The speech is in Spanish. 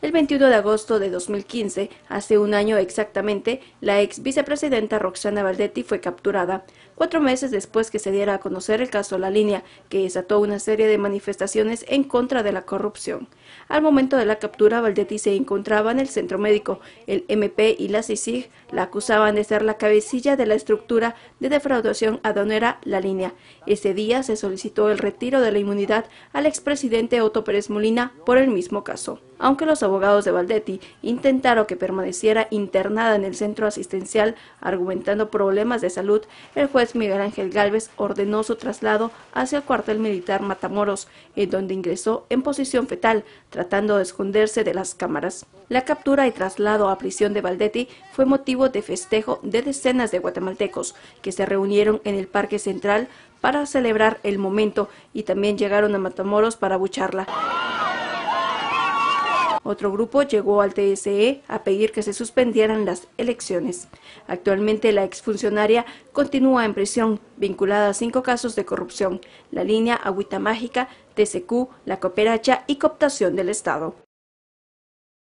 el 21 de agosto de 2015, hace un año exactamente, la ex vicepresidenta Roxana Valdetti fue capturada cuatro meses después que se diera a conocer el caso La Línea, que desató una serie de manifestaciones en contra de la corrupción. Al momento de la captura, Valdetti se encontraba en el centro médico. El MP y la CICIG la acusaban de ser la cabecilla de la estructura de defraudación aduanera La Línea. Ese día se solicitó el retiro de la inmunidad al expresidente Otto Pérez Molina por el mismo caso. Aunque los abogados de Valdetti intentaron que permaneciera internada en el centro asistencial argumentando problemas de salud, el juez Miguel Ángel Gálvez ordenó su traslado hacia el cuartel militar Matamoros, en donde ingresó en posición fetal, tratando de esconderse de las cámaras. La captura y traslado a prisión de Valdetti fue motivo de festejo de decenas de guatemaltecos, que se reunieron en el Parque Central para celebrar el momento y también llegaron a Matamoros para bucharla. Otro grupo llegó al TSE a pedir que se suspendieran las elecciones. Actualmente la exfuncionaria continúa en prisión, vinculada a cinco casos de corrupción, la línea Agüita Mágica, TCQ, la cooperacha y cooptación del Estado.